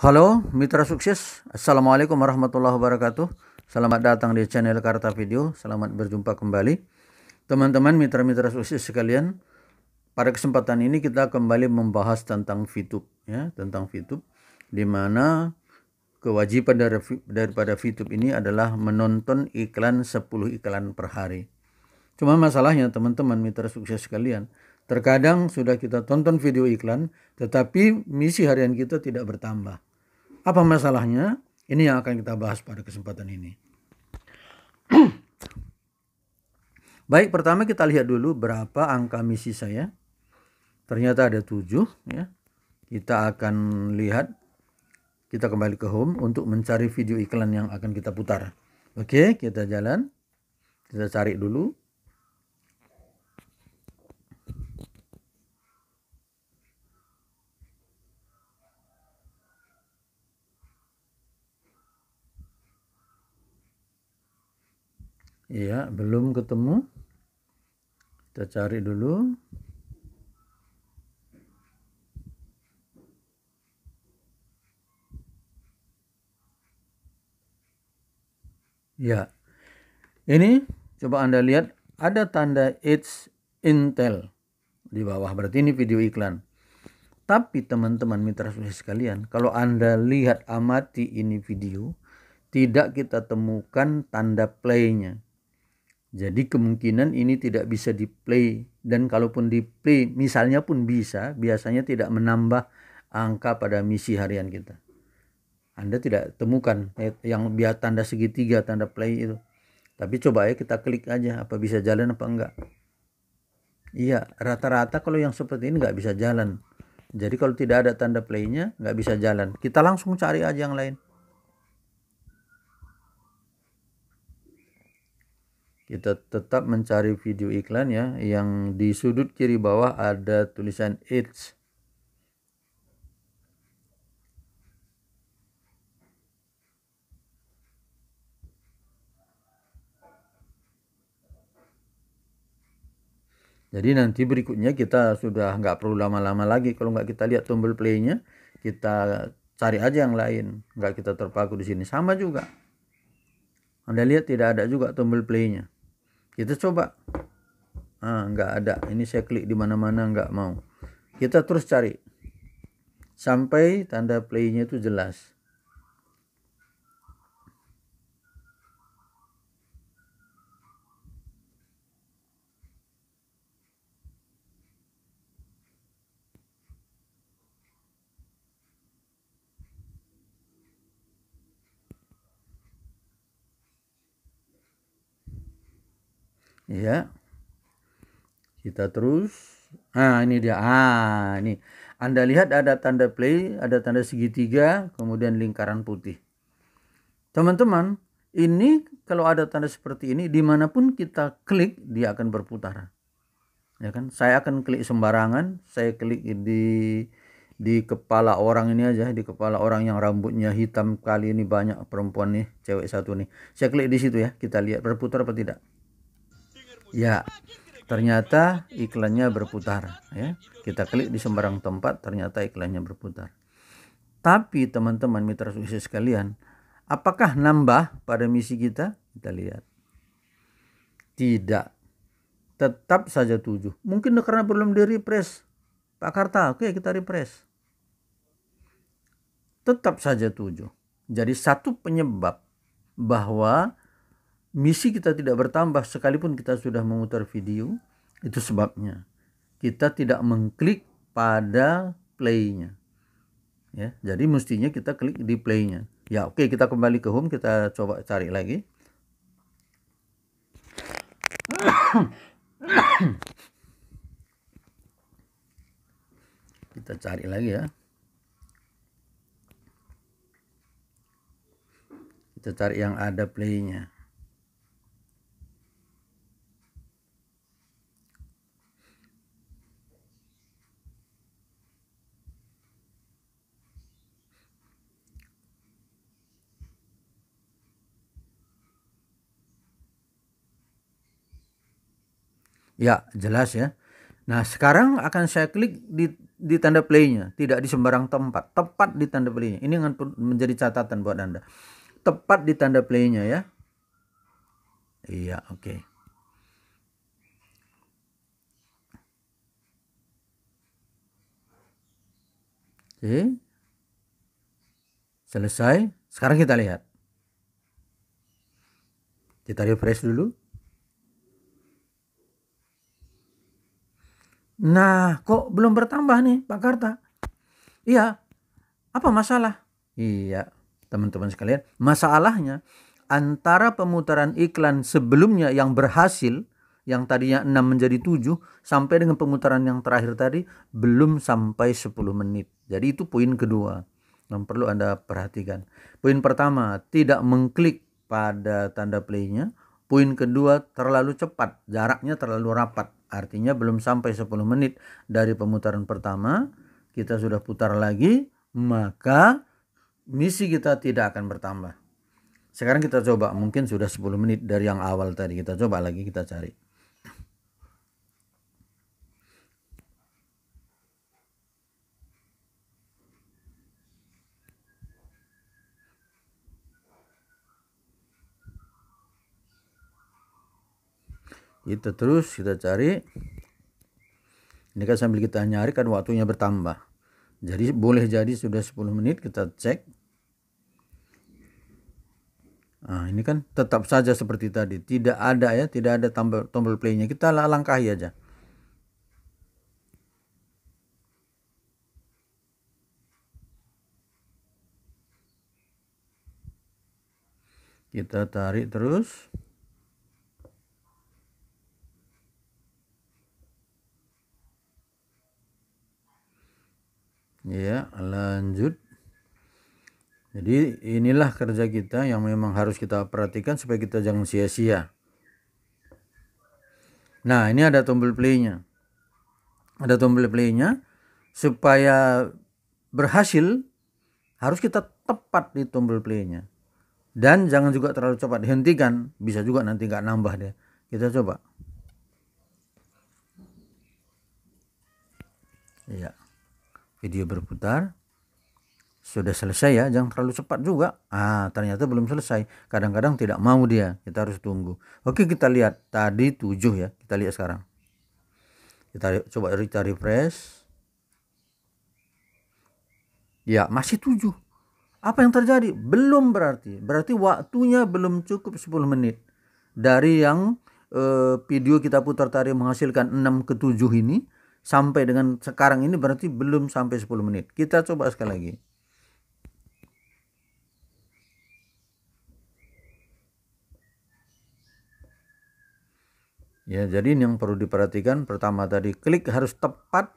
Halo mitra sukses, Assalamualaikum warahmatullahi wabarakatuh Selamat datang di channel Karta Video, selamat berjumpa kembali Teman-teman mitra-mitra sukses sekalian Pada kesempatan ini kita kembali membahas tentang fitup ya, Tentang fitup dimana kewajiban daripada fitup ini adalah menonton iklan 10 iklan per hari Cuma masalahnya teman-teman mitra sukses sekalian Terkadang sudah kita tonton video iklan, tetapi misi harian kita tidak bertambah apa masalahnya? Ini yang akan kita bahas pada kesempatan ini. Baik, pertama kita lihat dulu berapa angka misi saya. Ternyata ada tujuh. Ya. Kita akan lihat. Kita kembali ke home untuk mencari video iklan yang akan kita putar. Oke, kita jalan. Kita cari dulu. Iya, belum ketemu. Kita cari dulu. Ya. Ini coba Anda lihat ada tanda It's Intel di bawah. Berarti ini video iklan. Tapi teman-teman mitra sukses sekalian, kalau Anda lihat amati ini video, tidak kita temukan tanda play-nya. Jadi kemungkinan ini tidak bisa di-play dan kalaupun di-play misalnya pun bisa, biasanya tidak menambah angka pada misi harian kita. Anda tidak temukan eh, yang biar tanda segitiga, tanda play itu. Tapi coba ya kita klik aja apa bisa jalan apa enggak. Iya, rata-rata kalau yang seperti ini nggak bisa jalan. Jadi kalau tidak ada tanda playnya nggak bisa jalan. Kita langsung cari aja yang lain. kita tetap mencari video iklan ya yang di sudut kiri bawah ada tulisan ads Jadi nanti berikutnya kita sudah nggak perlu lama-lama lagi. Kalau nggak kita lihat tombol playnya, kita cari aja yang lain. Nggak kita terpaku di sini. Sama juga. Anda lihat tidak ada juga tombol playnya. nya kita coba ah nggak ada ini saya klik di mana-mana nggak mau kita terus cari sampai tanda playnya itu jelas ya kita terus ah ini dia ah ini anda lihat ada tanda play ada tanda segitiga kemudian lingkaran putih teman-teman ini kalau ada tanda seperti ini dimanapun kita klik dia akan berputar ya kan saya akan klik sembarangan saya klik di di kepala orang ini aja di kepala orang yang rambutnya hitam kali ini banyak perempuan nih cewek satu nih saya klik di situ ya kita lihat berputar apa tidak ya ternyata iklannya berputar ya kita klik di sembarang tempat ternyata iklannya berputar tapi teman-teman mitra sukses sekalian apakah nambah pada misi kita kita lihat tidak tetap saja tujuh mungkin karena belum di refresh Pak Karta oke kita refresh tetap saja tujuh jadi satu penyebab bahwa misi kita tidak bertambah sekalipun kita sudah memutar video. Itu sebabnya kita tidak mengklik pada playnya Ya, jadi mestinya kita klik di playnya Ya, oke kita kembali ke home, kita coba cari lagi. kita cari lagi ya. Kita cari yang ada playnya. nya Ya, jelas ya. Nah, sekarang akan saya klik di di tanda play-nya, tidak di sembarang tempat, tepat di tanda play-nya. Ini menjadi catatan buat Anda. Tepat di tanda play-nya ya. Iya, oke. Okay. Oke. Selesai. Sekarang kita lihat. Kita refresh dulu. Nah, kok belum bertambah nih Pak Karta? Iya. Apa masalah? Iya, teman-teman sekalian. Masalahnya antara pemutaran iklan sebelumnya yang berhasil yang tadinya 6 menjadi 7 sampai dengan pemutaran yang terakhir tadi belum sampai 10 menit. Jadi itu poin kedua yang perlu Anda perhatikan. Poin pertama, tidak mengklik pada tanda playnya. Poin kedua, terlalu cepat, jaraknya terlalu rapat. Artinya belum sampai 10 menit dari pemutaran pertama, kita sudah putar lagi, maka misi kita tidak akan bertambah. Sekarang kita coba, mungkin sudah 10 menit dari yang awal tadi kita coba lagi kita cari. kita gitu. terus kita cari ini kan sambil kita nyari kan waktunya bertambah jadi boleh jadi sudah 10 menit kita cek nah ini kan tetap saja seperti tadi tidak ada ya tidak ada tombol, tombol nya kita langkahi aja kita tarik terus Jadi inilah kerja kita yang memang harus kita perhatikan supaya kita jangan sia-sia. Nah ini ada tombol playnya. Ada tombol playnya supaya berhasil harus kita tepat di tombol playnya. Dan jangan juga terlalu cepat dihentikan. Bisa juga nanti nggak nambah deh. Kita coba. Iya. Video berputar sudah selesai ya, jangan terlalu cepat juga. Ah, ternyata belum selesai. Kadang-kadang tidak mau dia, kita harus tunggu. Oke, kita lihat tadi tujuh ya. Kita lihat sekarang. Kita coba kita refresh. Ya, masih tujuh. Apa yang terjadi? Belum berarti. Berarti waktunya belum cukup 10 menit. Dari yang eh, video kita putar tadi menghasilkan 6 ke 7 ini sampai dengan sekarang ini berarti belum sampai 10 menit. Kita coba sekali lagi. Ya, jadi yang perlu diperhatikan pertama tadi klik harus tepat.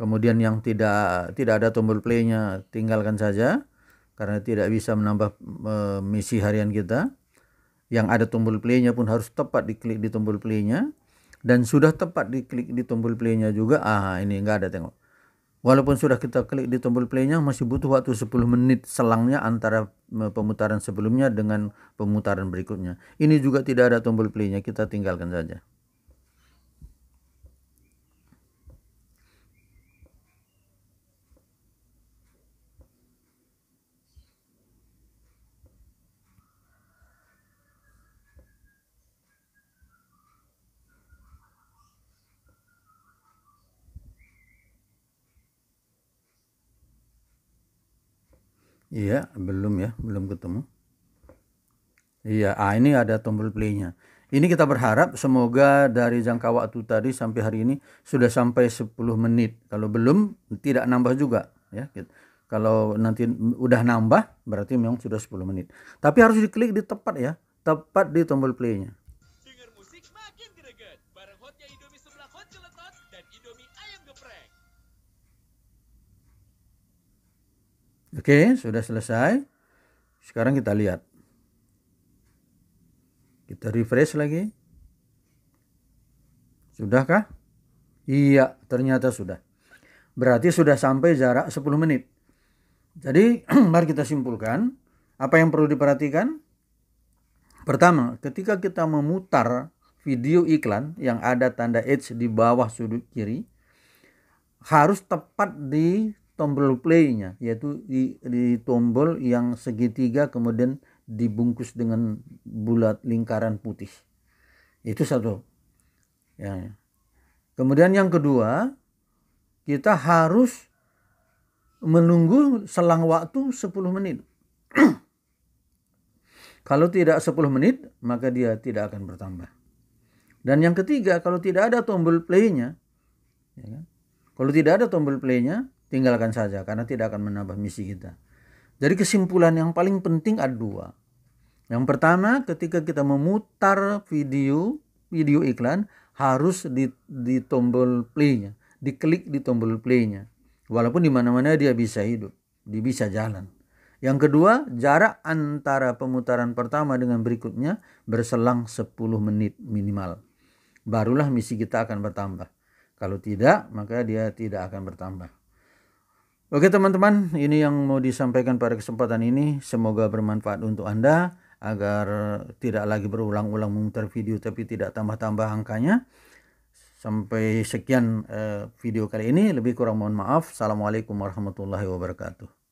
Kemudian yang tidak tidak ada tombol play-nya tinggalkan saja karena tidak bisa menambah e, misi harian kita. Yang ada tombol play-nya pun harus tepat diklik di tombol play-nya dan sudah tepat diklik di tombol play-nya juga. Ah, ini enggak ada tengok. Walaupun sudah kita klik di tombol play-nya masih butuh waktu 10 menit selangnya antara e, pemutaran sebelumnya dengan pemutaran berikutnya. Ini juga tidak ada tombol play-nya, kita tinggalkan saja. Iya, belum ya, belum ketemu. Iya, ah ini ada tombol play-nya. Ini kita berharap semoga dari jangka waktu tadi sampai hari ini sudah sampai 10 menit. Kalau belum tidak nambah juga ya. Kalau nanti udah nambah berarti memang sudah 10 menit. Tapi harus diklik di tepat ya, tepat di tombol play-nya. Oke, sudah selesai. Sekarang kita lihat. Kita refresh lagi. Sudahkah? Iya, ternyata sudah. Berarti sudah sampai jarak 10 menit. Jadi, mari kita simpulkan. Apa yang perlu diperhatikan? Pertama, ketika kita memutar video iklan yang ada tanda edge di bawah sudut kiri, harus tepat di tombol play-nya yaitu di, di tombol yang segitiga kemudian dibungkus dengan bulat lingkaran putih. Itu satu. Ya. Kemudian yang kedua, kita harus menunggu selang waktu 10 menit. kalau tidak 10 menit, maka dia tidak akan bertambah. Dan yang ketiga, kalau tidak ada tombol play-nya, ya kan? kalau tidak ada tombol play-nya, tinggalkan saja karena tidak akan menambah misi kita. Jadi kesimpulan yang paling penting ada dua. Yang pertama, ketika kita memutar video video iklan harus di, di tombol play-nya, diklik di tombol play-nya. Walaupun di mana-mana dia bisa hidup, dia bisa jalan. Yang kedua, jarak antara pemutaran pertama dengan berikutnya berselang 10 menit minimal. Barulah misi kita akan bertambah. Kalau tidak, maka dia tidak akan bertambah. Oke teman-teman, ini yang mau disampaikan pada kesempatan ini. Semoga bermanfaat untuk Anda agar tidak lagi berulang-ulang memutar video tapi tidak tambah-tambah angkanya. Sampai sekian eh, video kali ini. Lebih kurang mohon maaf. Assalamualaikum warahmatullahi wabarakatuh.